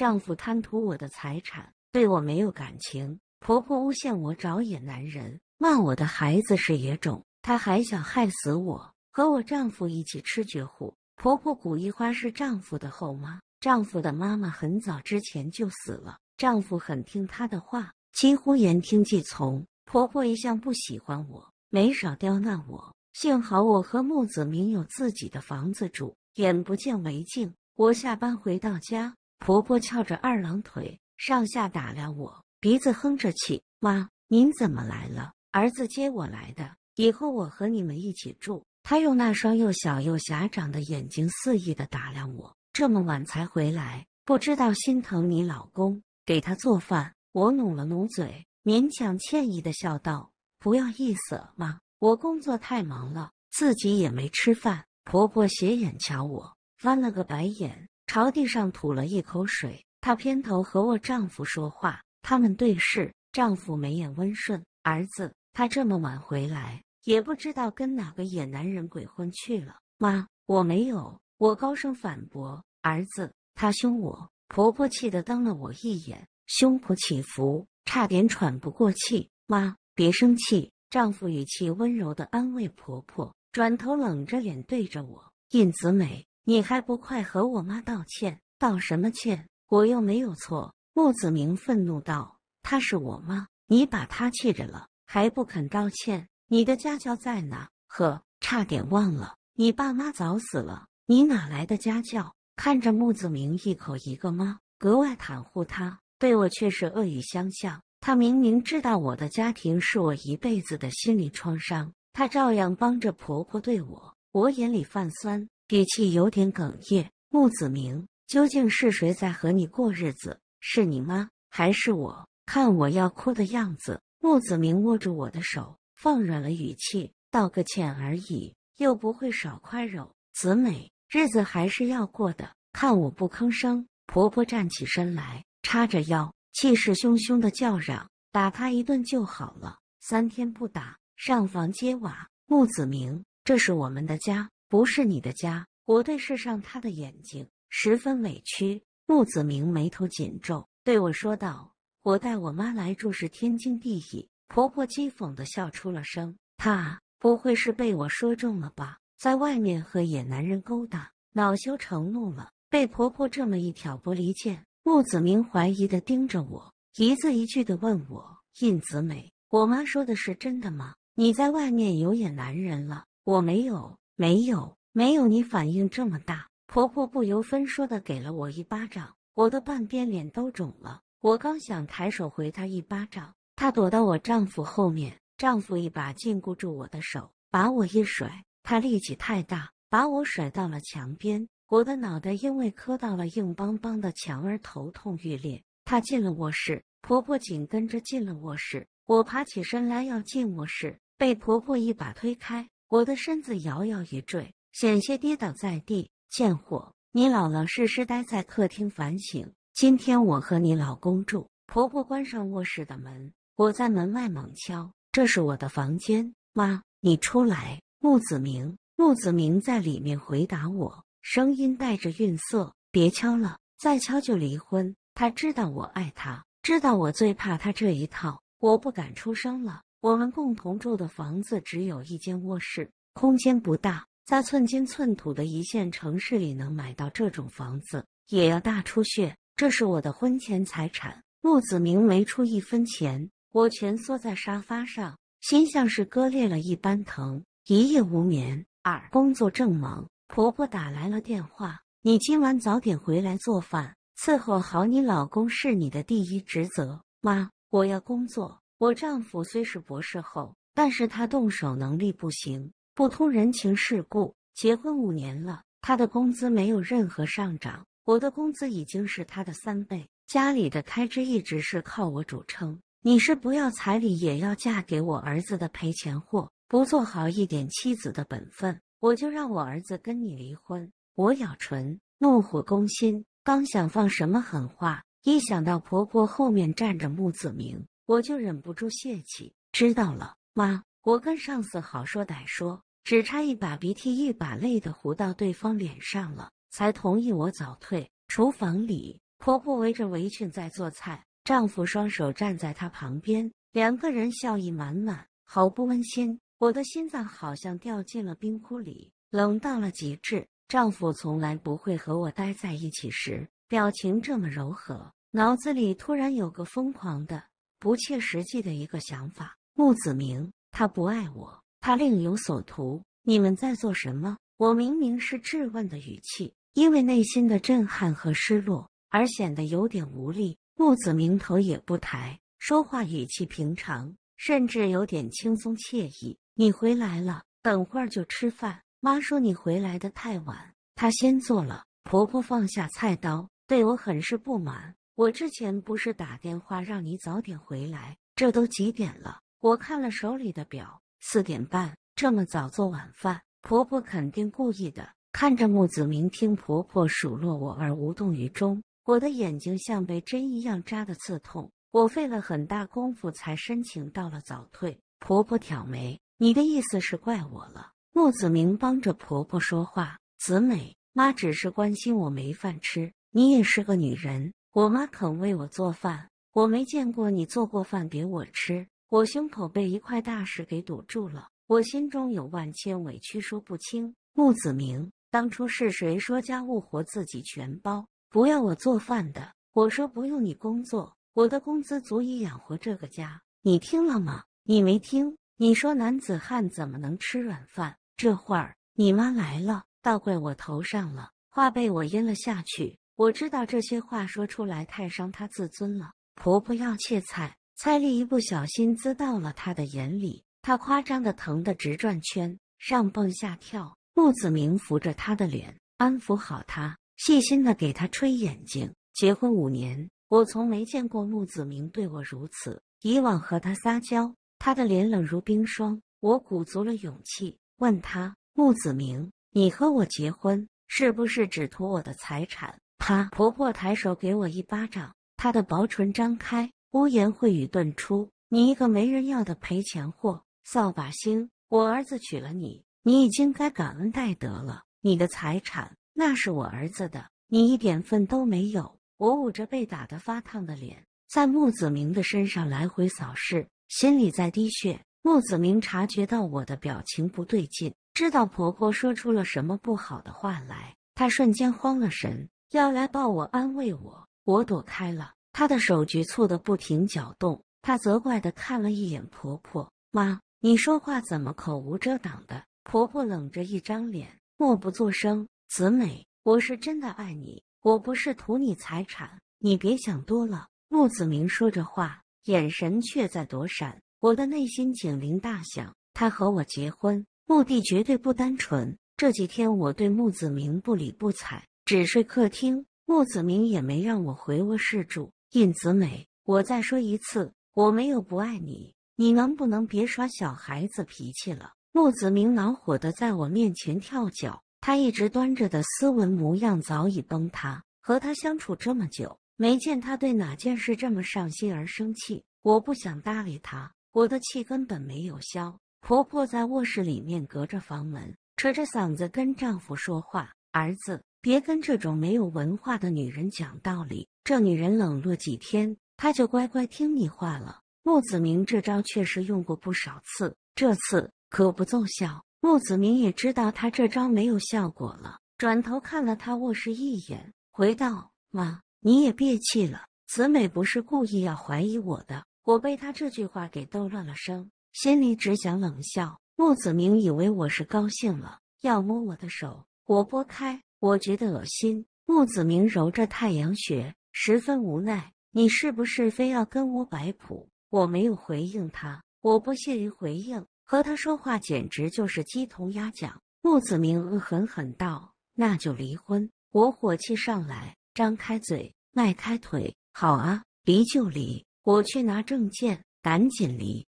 丈夫贪图我的财产，对我没有感情。婆婆诬陷我找野男人，骂我的孩子是野种。她还想害死我和我丈夫一起吃绝户。婆婆古一花是丈夫的后妈，丈夫的妈妈很早之前就死了。丈夫很听她的话，几乎言听计从。婆婆一向不喜欢我，没少刁难我。幸好我和木子明有自己的房子住，眼不见为净。我下班回到家。婆婆翘着二郎腿，上下打量我，鼻子哼着气：“妈，您怎么来了？儿子接我来的，以后我和你们一起住。”她用那双又小又狭长的眼睛肆意的打量我。这么晚才回来，不知道心疼你老公，给他做饭。我努了努嘴，勉强歉意的笑道：“不要意思，妈，我工作太忙了，自己也没吃饭。”婆婆斜眼瞧我，翻了个白眼。朝地上吐了一口水，她偏头和我丈夫说话，他们对视，丈夫眉眼温顺。儿子，他这么晚回来，也不知道跟哪个野男人鬼混去了。妈，我没有！我高声反驳。儿子，他凶我。婆婆气得瞪了我一眼，胸脯起伏，差点喘不过气。妈，别生气。丈夫语气温柔的安慰婆婆，转头冷着脸对着我，印子美。你还不快和我妈道歉？道什么歉？我又没有错。木子明愤怒道：“她是我妈，你把她气着了，还不肯道歉？你的家教在哪？呵，差点忘了，你爸妈早死了，你哪来的家教？”看着木子明一口一个妈，格外袒护他，对我却是恶语相向。他明明知道我的家庭是我一辈子的心理创伤，他照样帮着婆婆对我。我眼里泛酸。语气有点哽咽，穆子明，究竟是谁在和你过日子？是你妈还是我？看我要哭的样子，穆子明握住我的手，放软了语气，道个歉而已，又不会少块肉。子美，日子还是要过的。看我不吭声，婆婆站起身来，叉着腰，气势汹汹的叫嚷：“打他一顿就好了，三天不打，上房揭瓦。”穆子明，这是我们的家。不是你的家，我对视上他的眼睛，十分委屈。穆子明眉头紧皱，对我说道：“我带我妈来住是天经地义。”婆婆讥讽的笑出了声。她不会是被我说中了吧？在外面和野男人勾搭，恼羞成怒了，被婆婆这么一挑拨离间。穆子明怀疑的盯着我，一字一句的问我：“印子美，我妈说的是真的吗？你在外面有野男人了？”我没有。没有，没有，你反应这么大，婆婆不由分说的给了我一巴掌，我的半边脸都肿了。我刚想抬手回她一巴掌，她躲到我丈夫后面，丈夫一把禁锢住我的手，把我一甩，她力气太大，把我甩到了墙边，我的脑袋因为磕到了硬邦邦的墙而头痛欲裂。她进了卧室，婆婆紧跟着进了卧室，我爬起身来要进卧室，被婆婆一把推开。我的身子摇摇欲坠，险些跌倒在地。贱货，你老老实实待在客厅反省。今天我和你老公住。婆婆关上卧室的门，我在门外猛敲。这是我的房间，妈，你出来。穆子明，穆子明在里面回答我，声音带着愠色。别敲了，再敲就离婚。他知道我爱他，知道我最怕他这一套，我不敢出声了。我们共同住的房子只有一间卧室，空间不大。在寸金寸土的一线城市里，能买到这种房子也要大出血。这是我的婚前财产，陆子明没出一分钱。我蜷缩在沙发上，心像是割裂了一般疼，一夜无眠。二工作正忙，婆婆打来了电话：“你今晚早点回来做饭，伺候好你老公是你的第一职责。”妈，我要工作。我丈夫虽是博士后，但是他动手能力不行，不通人情世故。结婚五年了，他的工资没有任何上涨，我的工资已经是他的三倍。家里的开支一直是靠我主撑。你是不要彩礼也要嫁给我儿子的赔钱货，不做好一点妻子的本分，我就让我儿子跟你离婚。我咬唇，怒火攻心，刚想放什么狠话，一想到婆婆后面站着穆子明。我就忍不住泄气，知道了，妈，我跟上司好说歹说，只差一把鼻涕一把泪的糊到对方脸上了，才同意我早退。厨房里，婆婆围着围裙在做菜，丈夫双手站在她旁边，两个人笑意满满，毫不温馨。我的心脏好像掉进了冰窟里，冷到了极致。丈夫从来不会和我待在一起时表情这么柔和，脑子里突然有个疯狂的。不切实际的一个想法。穆子明，他不爱我，他另有所图。你们在做什么？我明明是质问的语气，因为内心的震撼和失落而显得有点无力。穆子明头也不抬，说话语气平常，甚至有点轻松惬意。你回来了，等会儿就吃饭。妈说你回来的太晚，她先做了。婆婆放下菜刀，对我很是不满。我之前不是打电话让你早点回来，这都几点了？我看了手里的表，四点半，这么早做晚饭，婆婆肯定故意的。看着穆子明听婆婆数落我而无动于衷，我的眼睛像被针一样扎的刺痛。我费了很大功夫才申请到了早退。婆婆挑眉：“你的意思是怪我了？”穆子明帮着婆婆说话：“子美妈只是关心我没饭吃，你也是个女人。”我妈肯为我做饭，我没见过你做过饭给我吃。我胸口被一块大石给堵住了，我心中有万千委屈，说不清。穆子明，当初是谁说家务活自己全包，不要我做饭的？我说不用你工作，我的工资足以养活这个家，你听了吗？你没听？你说男子汉怎么能吃软饭？这会儿你妈来了，倒怪我头上了。话被我咽了下去。我知道这些话说出来太伤她自尊了。婆婆要切菜，蔡丽一不小心滋到了她的眼里，她夸张的疼得直转圈，上蹦下跳。穆子明扶着她的脸，安抚好她，细心的给她吹眼睛。结婚五年，我从没见过穆子明对我如此。以往和他撒娇，他的脸冷如冰霜。我鼓足了勇气问他：穆子明，你和我结婚是不是只图我的财产？啪！婆婆抬手给我一巴掌，她的薄唇张开，污言秽语顿出：“你一个没人要的赔钱货，扫把星！我儿子娶了你，你已经该感恩戴德了。你的财产那是我儿子的，你一点份都没有。”我捂着被打得发烫的脸，在穆子明的身上来回扫视，心里在滴血。穆子明察觉到我的表情不对劲，知道婆婆说出了什么不好的话来，他瞬间慌了神。要来抱我安慰我，我躲开了。她的手局促的不停搅动，她责怪的看了一眼婆婆。妈，你说话怎么口无遮挡的？婆婆冷着一张脸，默不作声。子美，我是真的爱你，我不是图你财产，你别想多了。穆子明说着话，眼神却在躲闪。我的内心警铃大响，他和我结婚目的绝对不单纯。这几天我对穆子明不理不睬。只睡客厅，穆子明也没让我回卧室住。印子美，我再说一次，我没有不爱你，你能不能别耍小孩子脾气了？穆子明恼火的在我面前跳脚，他一直端着的斯文模样早已崩塌。和他相处这么久，没见他对哪件事这么上心而生气。我不想搭理他，我的气根本没有消。婆婆在卧室里面隔着房门，扯着嗓子跟丈夫说话，儿子。别跟这种没有文化的女人讲道理，这女人冷落几天，她就乖乖听你话了。穆子明这招确实用过不少次，这次可不奏效。穆子明也知道他这招没有效果了，转头看了他卧室一眼，回道：“妈，你也别气了，子美不是故意要怀疑我的。”我被他这句话给逗乐了声，心里只想冷笑。穆子明以为我是高兴了，要摸我的手，我拨开。我觉得恶心。穆子明揉着太阳穴，十分无奈：“你是不是非要跟我摆谱？”我没有回应他，我不屑于回应，和他说话简直就是鸡同鸭讲。穆子明恶狠狠道：“那就离婚！”我火气上来，张开嘴，迈开腿：“好啊，离就离，我去拿证件，赶紧离。”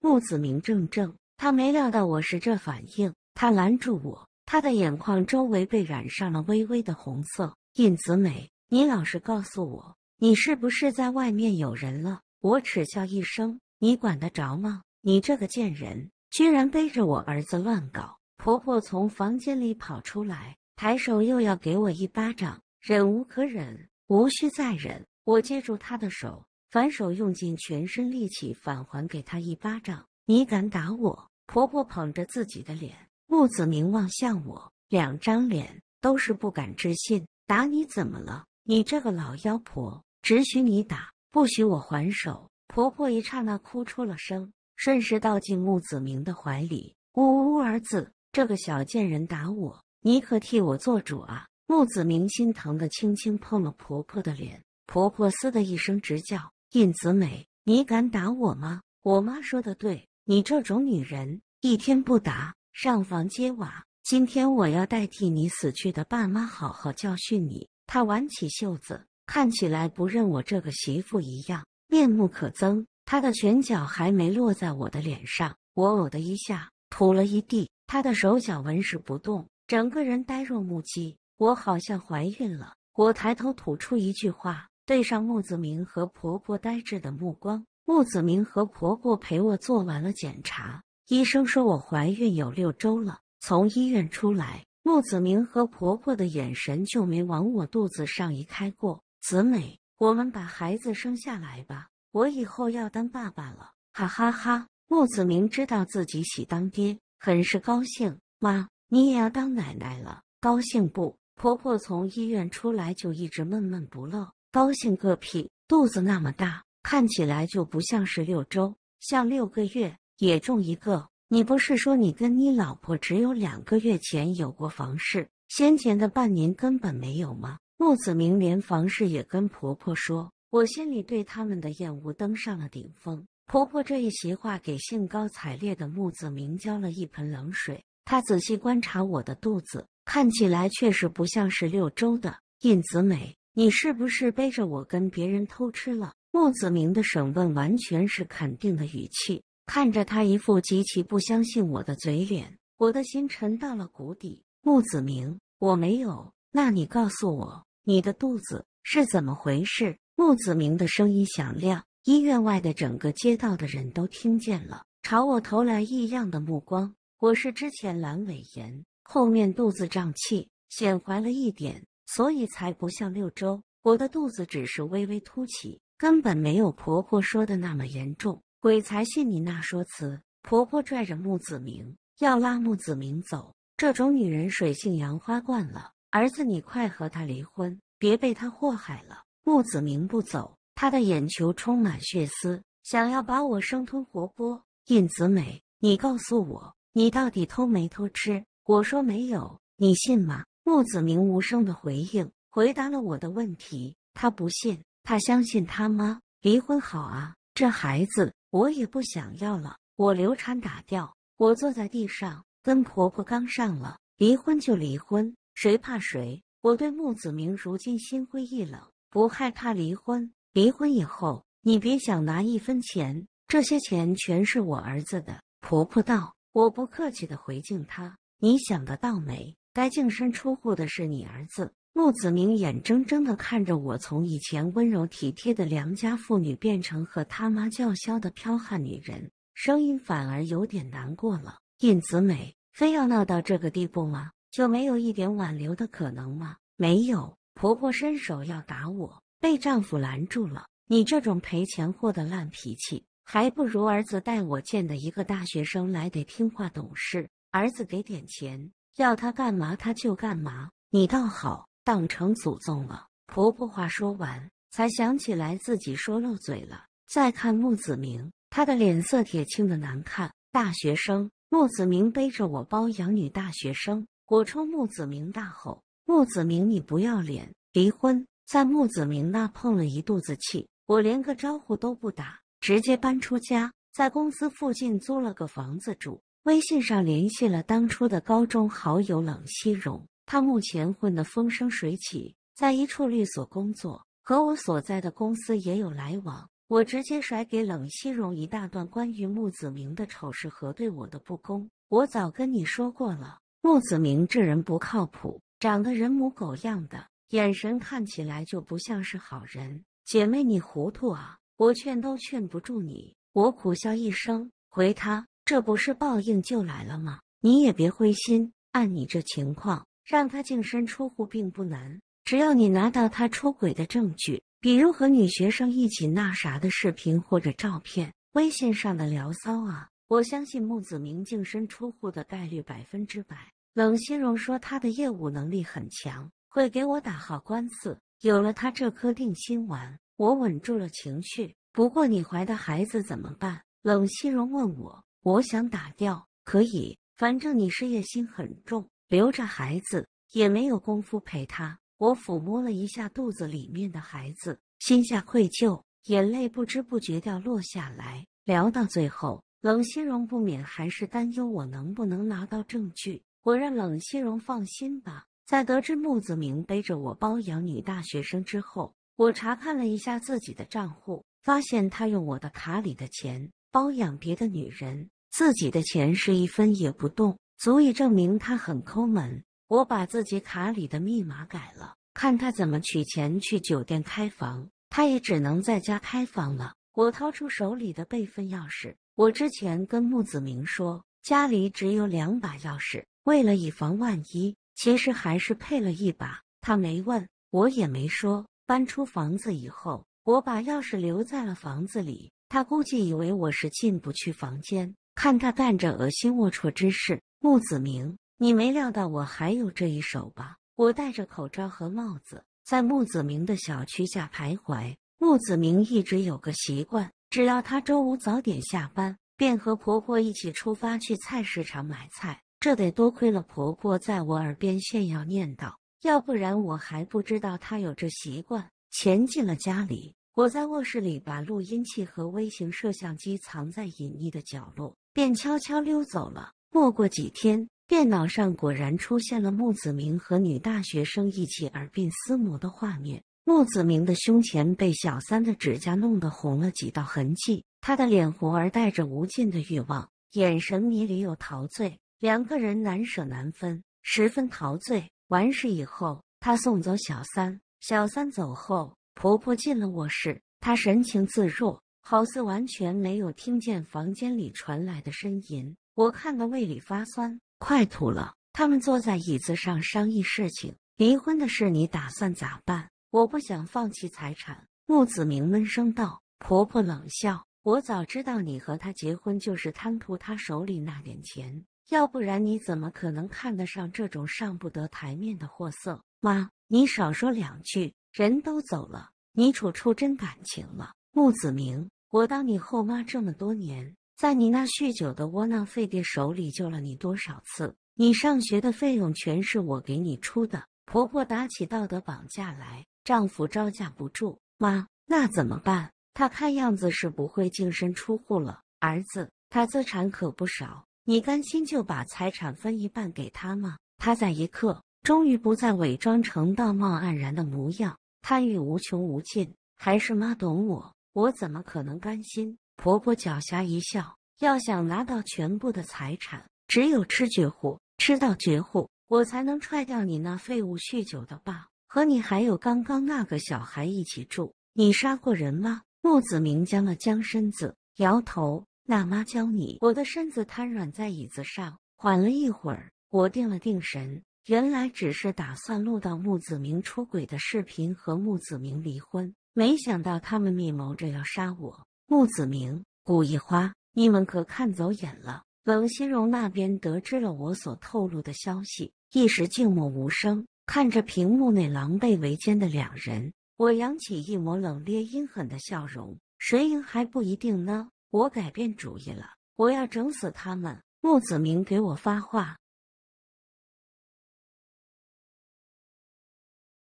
穆子明怔怔。他没料到我是这反应，他拦住我，他的眼眶周围被染上了微微的红色。印子美，你老实告诉我，你是不是在外面有人了？我耻笑一声：“你管得着吗？你这个贱人，居然背着我儿子乱搞！”婆婆从房间里跑出来，抬手又要给我一巴掌，忍无可忍，无需再忍。我接住她的手，反手用尽全身力气返还给她一巴掌。你敢打我！婆婆捧着自己的脸，穆子明望向我，两张脸都是不敢置信。打你怎么了？你这个老妖婆，只许你打，不许我还手。婆婆一刹那哭出了声，顺势倒进穆子明的怀里，呜呜，儿子，这个小贱人打我，你可替我做主啊！穆子明心疼的轻轻碰了婆婆的脸，婆婆嘶的一声直叫。印子美，你敢打我吗？我妈说的对。你这种女人，一天不打上房揭瓦。今天我要代替你死去的爸妈好好教训你。他挽起袖子，看起来不认我这个媳妇一样，面目可憎。他的拳脚还没落在我的脸上，我呕的一下，吐了一地。他的手脚纹丝不动，整个人呆若木鸡。我好像怀孕了。我抬头吐出一句话，对上穆子明和婆婆呆滞的目光。穆子明和婆婆陪我做完了检查，医生说我怀孕有六周了。从医院出来，穆子明和婆婆的眼神就没往我肚子上移开过。子美，我们把孩子生下来吧，我以后要当爸爸了！哈哈哈！穆子明知道自己喜当爹，很是高兴。妈，你也要当奶奶了，高兴不？婆婆从医院出来就一直闷闷不乐，高兴个屁！肚子那么大。看起来就不像是六周，像六个月也中一个。你不是说你跟你老婆只有两个月前有过房事，先前的半年根本没有吗？木子明连房事也跟婆婆说，我心里对他们的厌恶登上了顶峰。婆婆这一席话给兴高采烈的木子明浇了一盆冷水。他仔细观察我的肚子，看起来确实不像是六周的。印子美，你是不是背着我跟别人偷吃了？穆子明的审问完全是肯定的语气，看着他一副极其不相信我的嘴脸，我的心沉到了谷底。穆子明，我没有。那你告诉我，你的肚子是怎么回事？穆子明的声音响亮，医院外的整个街道的人都听见了，朝我投来异样的目光。我是之前阑尾炎，后面肚子胀气，显怀了一点，所以才不像六周。我的肚子只是微微凸起。根本没有婆婆说的那么严重，鬼才信你那说辞！婆婆拽着穆子明，要拉穆子明走。这种女人水性杨花惯了，儿子，你快和她离婚，别被她祸害了。穆子明不走，他的眼球充满血丝，想要把我生吞活剥。印子美，你告诉我，你到底偷没偷吃？我说没有，你信吗？穆子明无声的回应，回答了我的问题。他不信。他相信他妈离婚好啊，这孩子我也不想要了，我流产打掉。我坐在地上跟婆婆刚上了，离婚就离婚，谁怕谁？我对穆子明如今心灰意冷，不害怕离婚，离婚以后你别想拿一分钱，这些钱全是我儿子的。婆婆道，我不客气的回敬他：你想得到美？该净身出户的是你儿子。穆子明眼睁睁的看着我从以前温柔体贴的良家妇女变成和他妈叫嚣的彪悍女人，声音反而有点难过了。印子美，非要闹到这个地步吗？就没有一点挽留的可能吗？没有。婆婆伸手要打我，被丈夫拦住了。你这种赔钱货的烂脾气，还不如儿子带我见的一个大学生来得听话懂事。儿子给点钱，要他干嘛他就干嘛。你倒好。当成祖宗了。婆婆话说完，才想起来自己说漏嘴了。再看穆子明，他的脸色铁青的难看。大学生穆子明背着我包养女大学生，我冲穆子明大吼：“穆子明，你不要脸！”离婚，在穆子明那碰了一肚子气，我连个招呼都不打，直接搬出家，在公司附近租了个房子住。微信上联系了当初的高中好友冷西荣。他目前混得风生水起，在一处律所工作，和我所在的公司也有来往。我直接甩给冷西荣一大段关于穆子明的丑事和对我的不公。我早跟你说过了，穆子明这人不靠谱，长得人模狗样的，眼神看起来就不像是好人。姐妹，你糊涂啊！我劝都劝不住你。我苦笑一声，回他：“这不是报应就来了吗？你也别灰心，按你这情况。”让他净身出户并不难，只要你拿到他出轨的证据，比如和女学生一起那啥的视频或者照片、微信上的聊骚啊，我相信木子明净身出户的概率百分之百。冷心荣说他的业务能力很强，会给我打好官司。有了他这颗定心丸，我稳住了情绪。不过你怀的孩子怎么办？冷心荣问我。我想打掉，可以，反正你事业心很重。留着孩子也没有功夫陪他。我抚摸了一下肚子里面的孩子，心下愧疚，眼泪不知不觉掉落下来。聊到最后，冷心荣不免还是担忧我能不能拿到证据。我让冷心荣放心吧。在得知穆子明背着我包养女大学生之后，我查看了一下自己的账户，发现他用我的卡里的钱包养别的女人，自己的钱是一分也不动。足以证明他很抠门。我把自己卡里的密码改了，看他怎么取钱去酒店开房。他也只能在家开房了。我掏出手里的备份钥匙。我之前跟穆子明说，家里只有两把钥匙，为了以防万一，其实还是配了一把。他没问我，也没说。搬出房子以后，我把钥匙留在了房子里。他估计以为我是进不去房间，看他干着恶心龌龊之事。木子明，你没料到我还有这一手吧？我戴着口罩和帽子，在木子明的小区下徘徊。木子明一直有个习惯，只要他周五早点下班，便和婆婆一起出发去菜市场买菜。这得多亏了婆婆在我耳边炫耀念叨，要不然我还不知道他有这习惯。钱进了家里，我在卧室里把录音器和微型摄像机藏在隐秘的角落，便悄悄溜走了。没过几天，电脑上果然出现了穆子明和女大学生一起耳鬓厮磨的画面。穆子明的胸前被小三的指甲弄得红了几道痕迹，他的脸红而带着无尽的欲望，眼神迷离又陶醉，两个人难舍难分，十分陶醉。完事以后，他送走小三，小三走后，婆婆进了卧室，她神情自若，好似完全没有听见房间里传来的呻吟。我看得胃里发酸，快吐了。他们坐在椅子上商议事情，离婚的事你打算咋办？我不想放弃财产。穆子明闷声道。婆婆冷笑：“我早知道你和他结婚就是贪图他手里那点钱，要不然你怎么可能看得上这种上不得台面的货色？”妈，你少说两句，人都走了，你处处真感情了。穆子明，我当你后妈这么多年。在你那酗酒的窝囊废爹手里救了你多少次？你上学的费用全是我给你出的。婆婆打起道德绑架来，丈夫招架不住。妈，那怎么办？他看样子是不会净身出户了。儿子，他资产可不少，你甘心就把财产分一半给他吗？他在一刻终于不再伪装成道貌岸然的模样，贪欲无穷无尽。还是妈懂我，我怎么可能甘心？婆婆狡黠一笑：“要想拿到全部的财产，只有吃绝户，吃到绝户，我才能踹掉你那废物酗酒的爸和你还有刚刚那个小孩一起住。你杀过人吗？”木子明僵了僵身子，摇头。那妈教你。我的身子瘫软在椅子上，缓了一会儿，我定了定神。原来只是打算录到穆子明出轨的视频和穆子明离婚，没想到他们密谋着要杀我。穆子明，顾一花，你们可看走眼了。冷心荣那边得知了我所透露的消息，一时静默无声。看着屏幕内狼狈为奸的两人，我扬起一抹冷冽阴狠的笑容。谁赢还不一定呢。我改变主意了，我要整死他们。穆子明给我发话，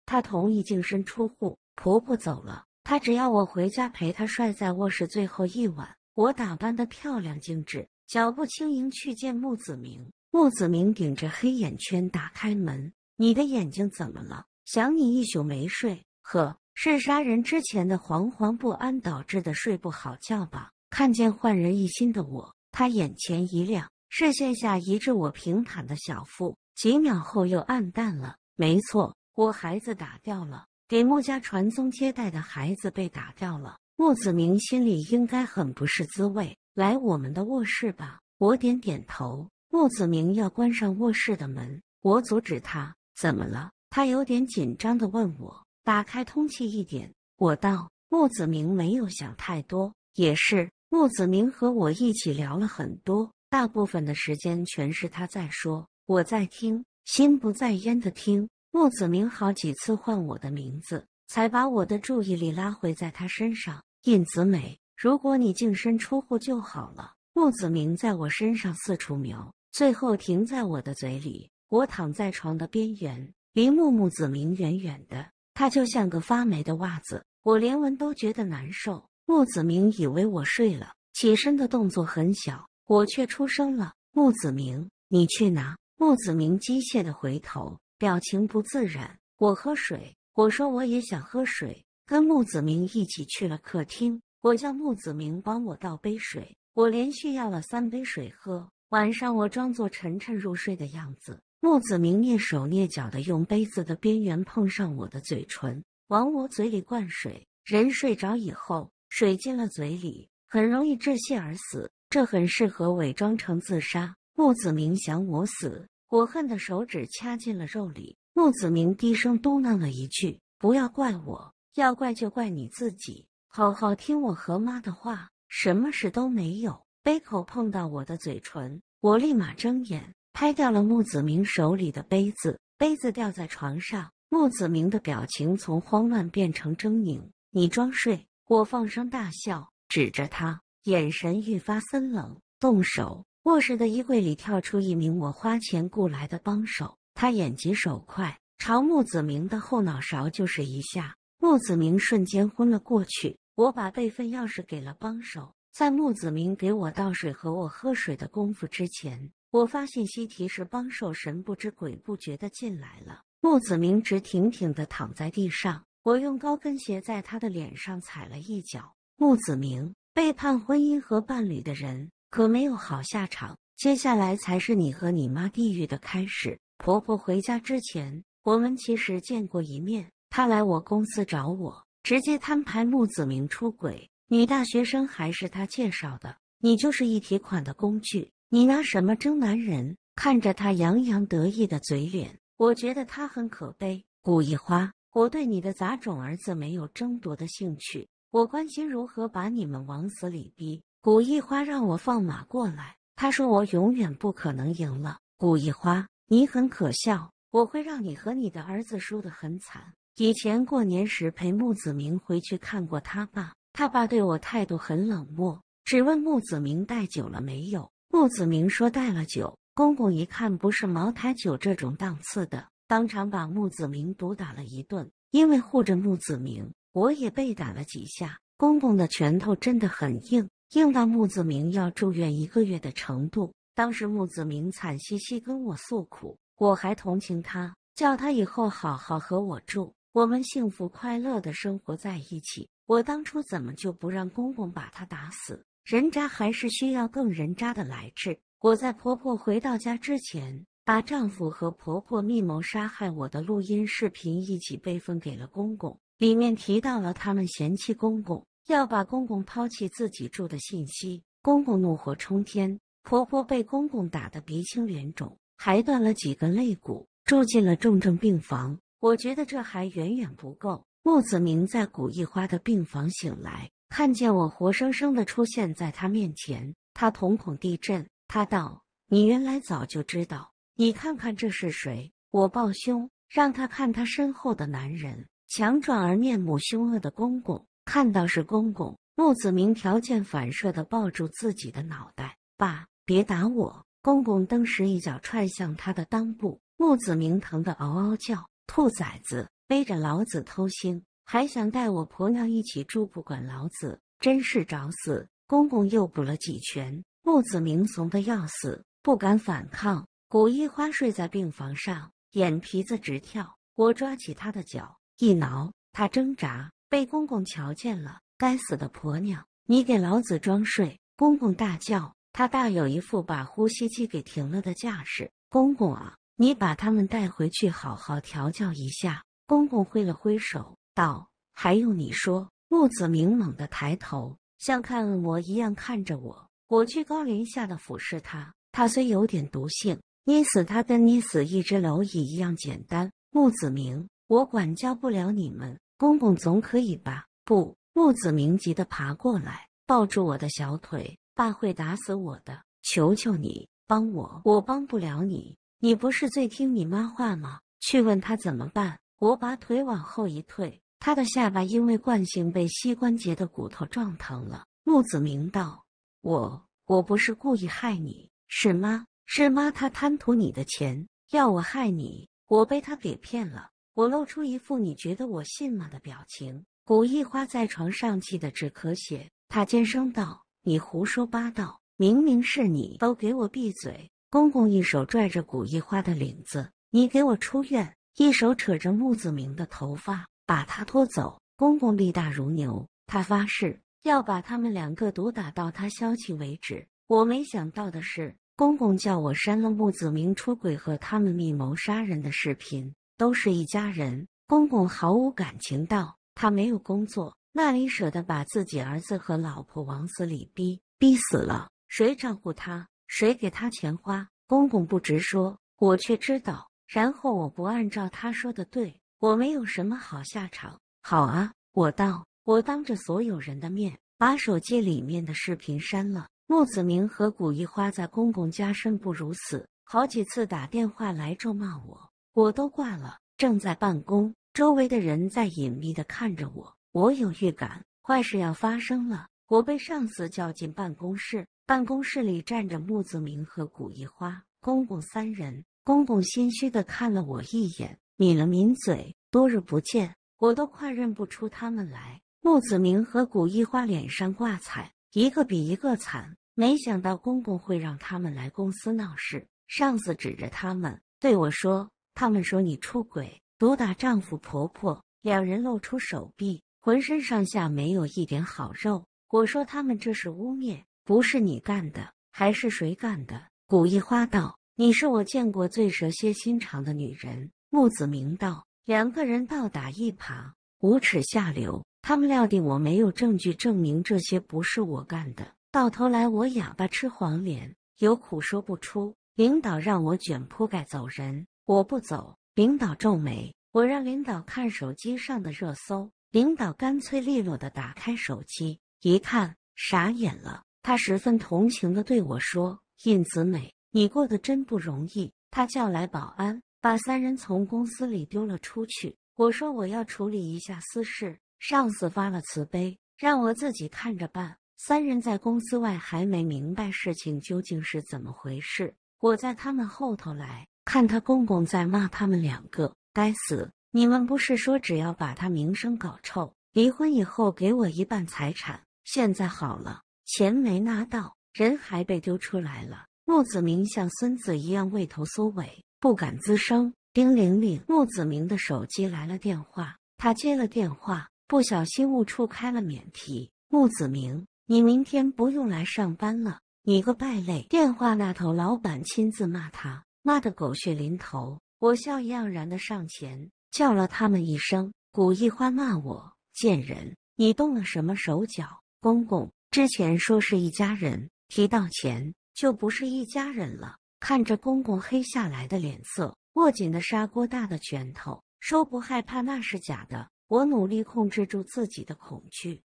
他同意净身出户，婆婆走了。他只要我回家陪他睡在卧室最后一晚。我打扮的漂亮精致，脚步轻盈去见穆子明。穆子明顶着黑眼圈打开门：“你的眼睛怎么了？想你一宿没睡？呵，是杀人之前的惶惶不安导致的睡不好觉吧？”看见焕然一新的我，他眼前一亮，视线下移至我平坦的小腹，几秒后又暗淡了。没错，我孩子打掉了。给穆家传宗接代的孩子被打掉了，穆子明心里应该很不是滋味。来我们的卧室吧。我点点头。穆子明要关上卧室的门，我阻止他。怎么了？他有点紧张的问我。打开通气一点。我道。穆子明没有想太多，也是。穆子明和我一起聊了很多，大部分的时间全是他在说，我在听，心不在焉的听。木子明好几次唤我的名字，才把我的注意力拉回在他身上。印子美，如果你净身出户就好了。木子明在我身上四处瞄，最后停在我的嘴里。我躺在床的边缘，离木木子明远远的。他就像个发霉的袜子，我连闻都觉得难受。木子明以为我睡了，起身的动作很小，我却出声了。木子明，你去哪？木子明机械的回头。表情不自然。我喝水，我说我也想喝水，跟木子明一起去了客厅。我叫木子明帮我倒杯水，我连续要了三杯水喝。晚上我装作沉沉入睡的样子，木子明蹑手蹑脚的用杯子的边缘碰上我的嘴唇，往我嘴里灌水。人睡着以后，水进了嘴里，很容易窒息而死。这很适合伪装成自杀。木子明想我死。我恨的手指掐进了肉里，穆子明低声嘟囔了一句：“不要怪我，要怪就怪你自己。好好听我和妈的话，什么事都没有。”杯口碰到我的嘴唇，我立马睁眼，拍掉了穆子明手里的杯子，杯子掉在床上。穆子明的表情从慌乱变成狰狞：“你装睡！”我放声大笑，指着他，眼神愈发森冷：“动手。”卧室的衣柜里跳出一名我花钱雇来的帮手，他眼疾手快，朝木子明的后脑勺就是一下，木子明瞬间昏了过去。我把备份钥匙给了帮手，在木子明给我倒水和我喝水的功夫之前，我发信息提示帮手神不知鬼不觉的进来了。木子明直挺挺的躺在地上，我用高跟鞋在他的脸上踩了一脚。木子明背叛婚姻和伴侣的人。可没有好下场，接下来才是你和你妈地狱的开始。婆婆回家之前，我们其实见过一面。她来我公司找我，直接摊牌：穆子明出轨，女大学生还是她介绍的。你就是一提款的工具，你拿什么争男人？看着她洋洋得意的嘴脸，我觉得她很可悲。古一花，我对你的杂种儿子没有争夺的兴趣，我关心如何把你们往死里逼。古一花让我放马过来，他说我永远不可能赢了。古一花，你很可笑，我会让你和你的儿子输得很惨。以前过年时陪木子明回去看过他爸，他爸对我态度很冷漠，只问木子明带酒了没有。木子明说带了酒，公公一看不是茅台酒这种档次的，当场把木子明毒打了一顿。因为护着木子明，我也被打了几下。公公的拳头真的很硬。硬到穆子明要住院一个月的程度。当时穆子明惨兮兮跟我诉苦，我还同情他，叫他以后好好和我住，我们幸福快乐的生活在一起。我当初怎么就不让公公把他打死？人渣还是需要更人渣的来治。我在婆婆回到家之前，把丈夫和婆婆密谋杀害我的录音视频一起备份给了公公，里面提到了他们嫌弃公公。要把公公抛弃自己住的信息，公公怒火冲天，婆婆被公公打得鼻青脸肿，还断了几个肋骨，住进了重症病房。我觉得这还远远不够。穆子明在古一花的病房醒来，看见我活生生的出现在他面前，他瞳孔地震。他道：“你原来早就知道。”你看看这是谁？我抱胸，让他看他身后的男人，强壮而面目凶恶的公公。看到是公公，穆子明条件反射的抱住自己的脑袋，爸，别打我！公公登时一脚踹向他的裆部，穆子明疼得嗷嗷叫。兔崽子，背着老子偷腥，还想带我婆娘一起住，不管老子，真是找死！公公又补了几拳，穆子明怂的要死，不敢反抗。古一花睡在病房上，眼皮子直跳，我抓起他的脚一挠，他挣扎。被公公瞧见了，该死的婆娘，你给老子装睡！公公大叫，他大有一副把呼吸机给停了的架势。公公啊，你把他们带回去，好好调教一下。公公挥了挥手，道：“还用你说？”陆子明猛地抬头，像看恶魔一样看着我。我居高临下的俯视他。他虽有点毒性，捏死他跟捏死一只蝼蚁一样简单。穆子明，我管教不了你们。公公总可以吧？不，木子明急得爬过来，抱住我的小腿，爸会打死我的！求求你帮我，我帮不了你。你不是最听你妈话吗？去问他怎么办。我把腿往后一退，他的下巴因为惯性被膝关节的骨头撞疼了。木子明道：“我我不是故意害你，是妈，是妈，她贪图你的钱，要我害你，我被她给骗了。”我露出一副你觉得我信吗的表情，古一花在床上气得直咳血，她尖声道：“你胡说八道，明明是你！”都给我闭嘴！公公一手拽着古一花的领子，你给我出院；一手扯着穆子明的头发，把他拖走。公公力大如牛，他发誓要把他们两个毒打到他消气为止。我没想到的是，公公叫我删了穆子明出轨和他们密谋杀人的视频。都是一家人，公公毫无感情道：“他没有工作，哪里舍得把自己儿子和老婆往死里逼？逼死了，谁照顾他？谁给他钱花？”公公不直说，我却知道。然后我不按照他说的，对我没有什么好下场。好啊，我道，我当着所有人的面，把手机里面的视频删了。穆子明和古一花在公公家生不如死，好几次打电话来咒骂我。我都挂了，正在办公，周围的人在隐秘的看着我。我有预感，坏事要发生了。我被上司叫进办公室，办公室里站着穆子明和古一花公公三人。公公心虚的看了我一眼，抿了抿嘴。多日不见，我都快认不出他们来。穆子明和古一花脸上挂彩，一个比一个惨。没想到公公会让他们来公司闹事。上司指着他们对我说。他们说你出轨，毒打丈夫婆婆，两人露出手臂，浑身上下没有一点好肉。我说他们这是污蔑，不是你干的，还是谁干的？古一花道：“你是我见过最蛇蝎心肠的女人。”木子明道：“两个人倒打一耙，无耻下流。”他们料定我没有证据证明这些不是我干的，到头来我哑巴吃黄连，有苦说不出。领导让我卷铺盖走人。我不走，领导皱眉。我让领导看手机上的热搜，领导干脆利落的打开手机，一看傻眼了。他十分同情的对我说：“印子美，你过得真不容易。”他叫来保安，把三人从公司里丢了出去。我说我要处理一下私事，上司发了慈悲，让我自己看着办。三人在公司外还没明白事情究竟是怎么回事，我在他们后头来。看他公公在骂他们两个，该死！你们不是说只要把他名声搞臭，离婚以后给我一半财产？现在好了，钱没拿到，人还被丢出来了。穆子明像孙子一样畏头缩尾，不敢吱声。叮铃铃，穆子明的手机来了电话，他接了电话，不小心误触开了免提。穆子明，你明天不用来上班了，你个败类！电话那头，老板亲自骂他。骂得狗血淋头，我笑意盎然的上前叫了他们一声。古一欢骂我贱人，你动了什么手脚？公公之前说是一家人，提到钱就不是一家人了。看着公公黑下来的脸色，握紧的砂锅大的拳头，说不害怕那是假的。我努力控制住自己的恐惧。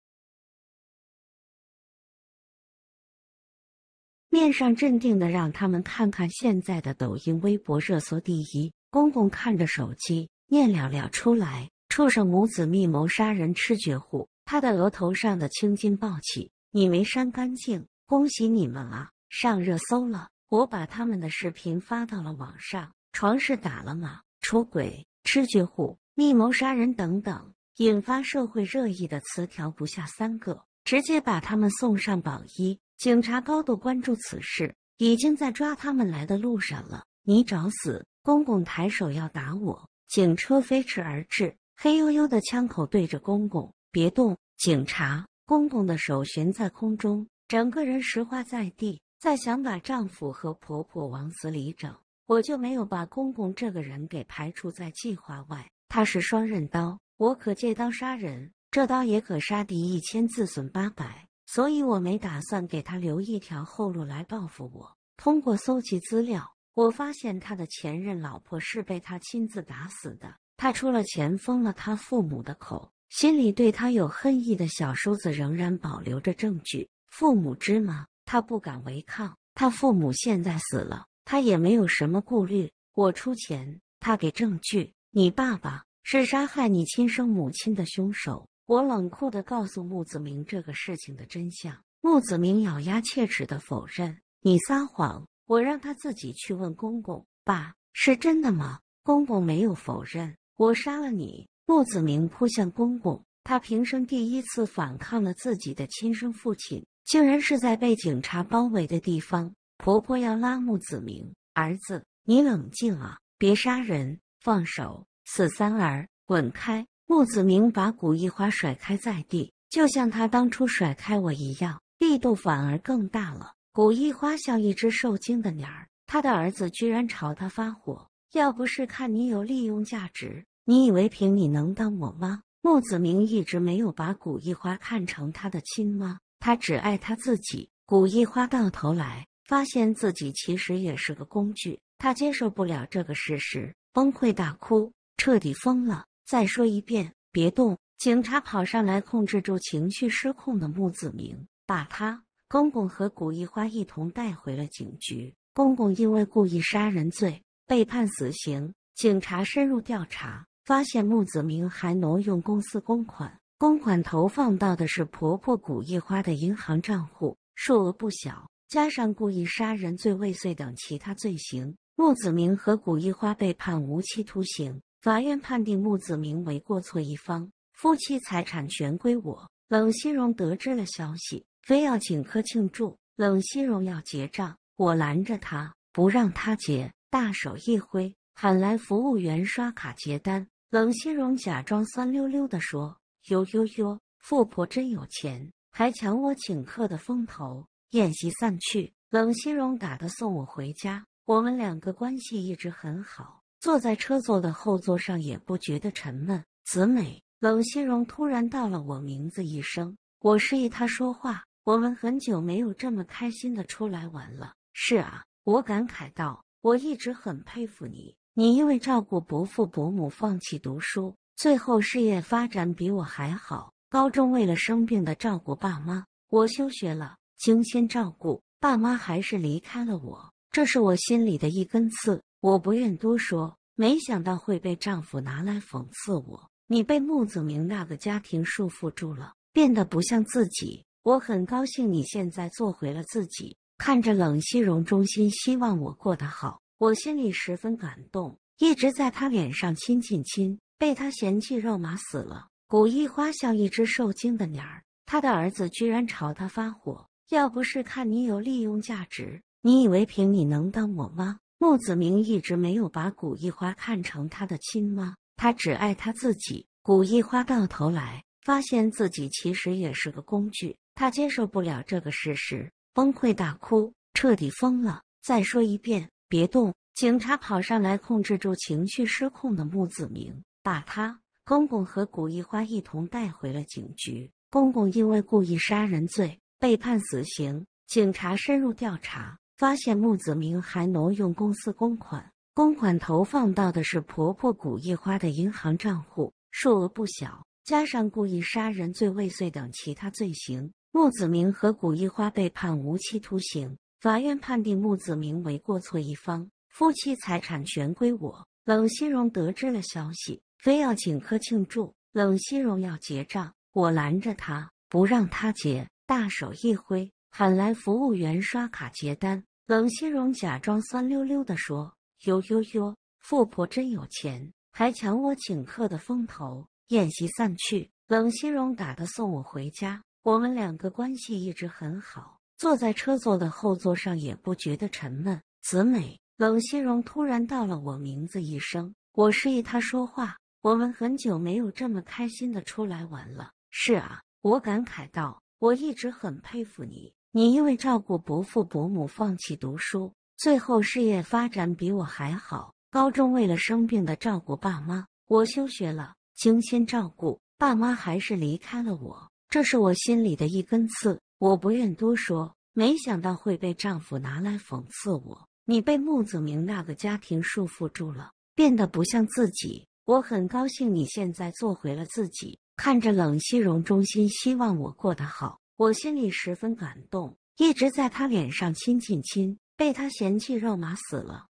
面上镇定的让他们看看现在的抖音、微博热搜第一。公公看着手机念了了出来：“畜生母子密谋杀人，吃绝户。”他的额头上的青筋暴起。你没删干净，恭喜你们啊，上热搜了。我把他们的视频发到了网上，床是打了吗？出轨、吃绝户、密谋杀人等等，引发社会热议的词条不下三个，直接把他们送上榜一。警察高度关注此事，已经在抓他们来的路上了。你找死！公公抬手要打我，警车飞驰而至，黑黝黝的枪口对着公公。别动！警察。公公的手悬在空中，整个人石化在地。再想把丈夫和婆婆往死里整，我就没有把公公这个人给排除在计划外。他是双刃刀，我可借刀杀人，这刀也可杀敌一千，自损八百。所以，我没打算给他留一条后路来报复我。通过搜集资料，我发现他的前任老婆是被他亲自打死的。他出了钱封了他父母的口，心里对他有恨意的小叔子仍然保留着证据。父母知吗？他不敢违抗。他父母现在死了，他也没有什么顾虑。我出钱，他给证据。你爸爸是杀害你亲生母亲的凶手。我冷酷地告诉穆子明这个事情的真相。穆子明咬牙切齿地否认：“你撒谎！”我让他自己去问公公。爸，是真的吗？公公没有否认。我杀了你！穆子明扑向公公，他平生第一次反抗了自己的亲生父亲，竟然是在被警察包围的地方。婆婆要拉穆子明儿子，你冷静啊，别杀人，放手！死三儿，滚开！穆子明把古一花甩开在地，就像他当初甩开我一样，力度反而更大了。古一花像一只受惊的鸟儿，他的儿子居然朝他发火。要不是看你有利用价值，你以为凭你能当我妈？穆子明一直没有把古一花看成他的亲妈，他只爱他自己。古一花到头来发现自己其实也是个工具，他接受不了这个事实，崩溃大哭，彻底疯了。再说一遍，别动！警察跑上来，控制住情绪失控的穆子明，把他公公和古一花一同带回了警局。公公因为故意杀人罪被判死刑。警察深入调查，发现穆子明还挪用公司公款，公款投放到的是婆婆古一花的银行账户，数额不小。加上故意杀人罪未遂等其他罪行，穆子明和古一花被判无期徒刑。法院判定穆子明为过错一方，夫妻财产全归我。冷西荣得知了消息，非要请客庆祝。冷西荣要结账，我拦着他，不让他结。大手一挥，喊来服务员刷卡结单。冷西荣假装酸溜溜地说：“哟哟哟，富婆真有钱，还抢我请客的风头。”宴席散去，冷西荣打的送我回家。我们两个关系一直很好。坐在车座的后座上也不觉得沉闷。子美，冷心荣突然道了我名字一声，我示意他说话。我们很久没有这么开心的出来玩了。是啊，我感慨道。我一直很佩服你，你因为照顾伯父伯母放弃读书，最后事业发展比我还好。高中为了生病的照顾爸妈，我休学了，精心照顾爸妈，还是离开了我。这是我心里的一根刺。我不愿多说，没想到会被丈夫拿来讽刺我。你被穆子明那个家庭束缚住了，变得不像自己。我很高兴你现在做回了自己，看着冷西荣，衷心希望我过得好，我心里十分感动。一直在他脸上亲亲亲，被他嫌弃肉麻死了。古一花像一只受惊的鸟儿，她的儿子居然朝她发火。要不是看你有利用价值，你以为凭你能当我妈？穆子明一直没有把古一花看成他的亲妈，他只爱他自己。古一花到头来发现自己其实也是个工具，他接受不了这个事实，崩溃大哭，彻底疯了。再说一遍，别动！警察跑上来控制住情绪失控的穆子明，把他公公和古一花一同带回了警局。公公因为故意杀人罪被判死刑。警察深入调查。发现穆子明还挪用公司公款，公款投放到的是婆婆古一花的银行账户，数额不小。加上故意杀人罪未遂等其他罪行，穆子明和古一花被判无期徒刑。法院判定穆子明为过错一方，夫妻财产全归我。冷西荣得知了消息，非要请客庆祝。冷西荣要结账，我拦着他，不让他结，大手一挥。喊来服务员刷卡结单，冷心荣假装酸溜溜地说：“呦呦呦，富婆真有钱，还抢我请客的风头。”宴席散去，冷心荣打的送我回家。我们两个关系一直很好，坐在车座的后座上也不觉得沉闷。子美，冷心荣突然道了我名字一声，我示意他说话。我们很久没有这么开心的出来玩了。是啊，我感慨道，我一直很佩服你。你因为照顾伯父伯母放弃读书，最后事业发展比我还好。高中为了生病的照顾爸妈，我休学了，精心照顾爸妈还是离开了我，这是我心里的一根刺，我不愿多说。没想到会被丈夫拿来讽刺我。你被穆子明那个家庭束缚住了，变得不像自己。我很高兴你现在做回了自己，看着冷西荣，衷心希望我过得好。我心里十分感动，一直在他脸上亲亲亲，被他嫌弃肉麻死了。